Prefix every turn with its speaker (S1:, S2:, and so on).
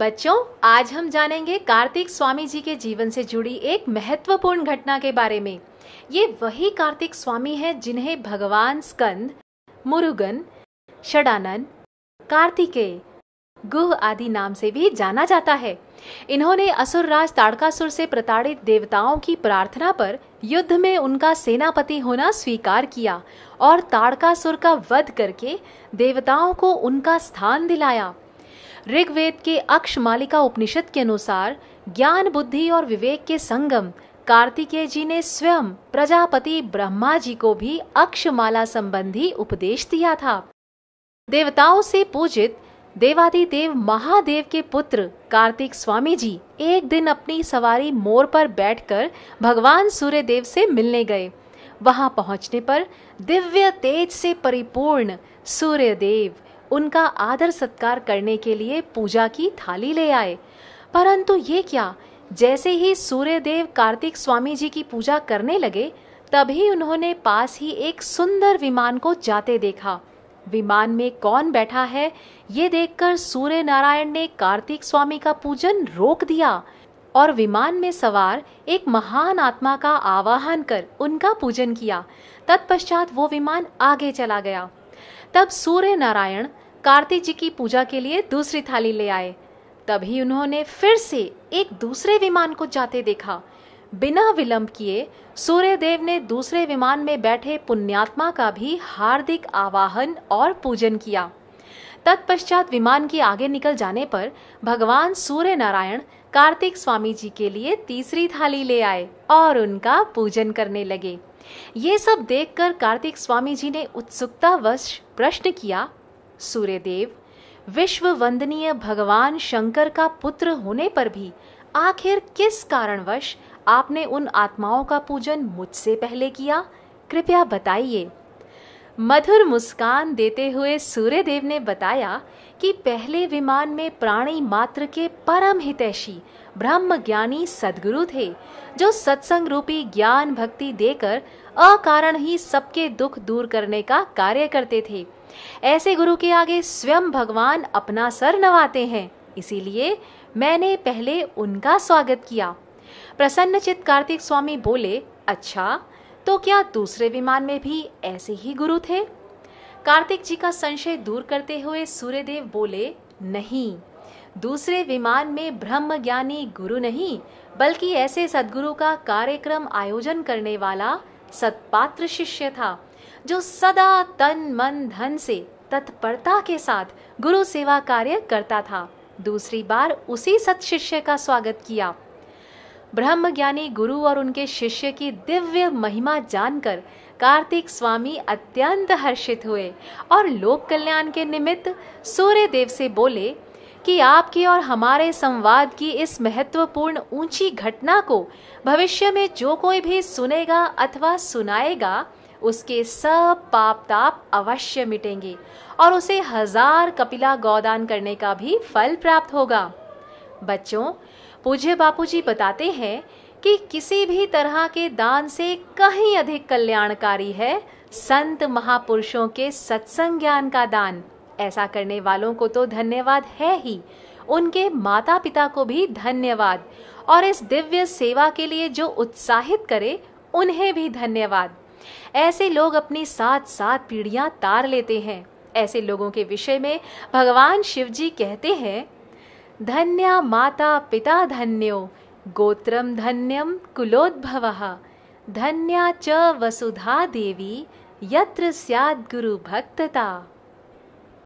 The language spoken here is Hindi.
S1: बच्चों आज हम जानेंगे कार्तिक स्वामी जी के जीवन से जुड़ी एक महत्वपूर्ण घटना के बारे में ये वही कार्तिक स्वामी हैं जिन्हें भगवान स्कंद मुरुगन षडानंद कार्तिकेय गुह आदि नाम से भी जाना जाता है इन्होंने असुरराज ताड़कासुर से प्रताड़ित देवताओं की प्रार्थना पर युद्ध में उनका सेनापति होना स्वीकार किया और ताड़कासुर का वध करके देवताओं को उनका स्थान दिलाया ऋग्वेद के अक्ष मालिका उपनिषद के अनुसार ज्ञान बुद्धि और विवेक के संगम कार्तिकेय जी ने स्वयं प्रजापति ब्रह्मा जी को भी अक्ष माला संबंधी उपदेश दिया था देवताओं से पूजित देव महादेव के पुत्र कार्तिक स्वामी जी एक दिन अपनी सवारी मोर पर बैठकर भगवान सूर्य देव से मिलने गए वहां पहुंचने पर दिव्य तेज से परिपूर्ण सूर्य देव उनका आदर सत्कार करने के लिए पूजा की थाली ले आए परंतु ये क्या जैसे ही सूर्यदेव कार्तिक स्वामी जी की पूजा करने लगे तभी उन्होंने पास ही एक सुंदर विमान को जाते देखा विमान में कौन बैठा है ये देखकर सूर्य नारायण ने कार्तिक स्वामी का पूजन रोक दिया और विमान में सवार एक महान आत्मा का आवाहन कर उनका पूजन किया तत्पश्चात वो विमान आगे चला गया तब सूर्य नारायण कार्तिक जी की पूजा के लिए दूसरी थाली ले आए तभी उन्होंने फिर से एक दूसरे विमान को जाते देखा बिना विलंब किए सूर्यदेव ने दूसरे विमान में बैठे पुण्यात्मा का भी हार्दिक आवाहन और पूजन किया तत्पश्चात विमान के आगे निकल जाने पर भगवान सूर्य नारायण कार्तिक स्वामी जी के लिए तीसरी थाली ले आए और उनका पूजन करने लगे ये सब देखकर कार्तिक स्वामी जी ने उत्सुकतावश प्रश्न किया सूर्यदेव विश्व वंदनीय भगवान शंकर का पुत्र होने पर भी आखिर किस कारणवश आपने उन आत्माओं का पूजन मुझसे पहले किया कृपया बताइए मधुर मुस्कान देते हुए सूर्यदेव ने बताया कि पहले विमान में प्राणी मात्र के परम हितैषी ब्रह्म ज्ञानी सदगुरु थे जो सत्संग रूपी ज्ञान भक्ति देकर अकारण ही सबके दुख दूर करने का कार्य करते थे ऐसे गुरु के आगे स्वयं भगवान अपना सर नवाते हैं इसीलिए मैंने पहले उनका स्वागत किया प्रसन्नचित कार्तिक स्वामी बोले अच्छा तो क्या दूसरे विमान में भी ऐसे ही गुरु थे कार्तिक जी का संशय दूर करते हुए सूर्यदेव बोले नहीं दूसरे विमान में ब्रह्म ज्ञानी गुरु नहीं बल्कि ऐसे सदगुरु का कार्यक्रम आयोजन करने वाला सत्पात्र शिष्य था जो सदा तन मन धन से तत्परता के साथ गुरु सेवा कार्य करता था दूसरी बार उसी सत शिष्य का स्वागत किया ब्रह्म ज्ञानी गुरु और उनके शिष्य की दिव्य महिमा जानकर कार्तिक स्वामी अत्यंत हर्षित हुए और लोक कल्याण के निमित्त सूर्य देव से बोले कि आपके और हमारे संवाद की इस महत्वपूर्ण ऊंची घटना को भविष्य में जो कोई भी सुनेगा अथवा सुनाएगा उसके सब पाप ताप अवश्य मिटेंगे और उसे हजार कपिला गौदान करने का भी फल प्राप्त होगा बच्चों पूज्य बापूजी बताते हैं कि किसी भी तरह के दान से कहीं अधिक कल्याणकारी है संत महापुरुषों के सत्संग ज्ञान का दान ऐसा करने वालों को तो धन्यवाद है ही उनके माता पिता को भी धन्यवाद और इस दिव्य सेवा के लिए जो उत्साहित करे उन्हें भी धन्यवाद ऐसे लोग अपनी साथ साथ पीढ़ियां तार लेते हैं ऐसे लोगों के विषय में भगवान शिव जी कहते हैं धन्य माता पिता धन्यो गोत्रम धन्यम कुलोद्भव धन्या च वसुधा देवी यत्र गुरु भक्तता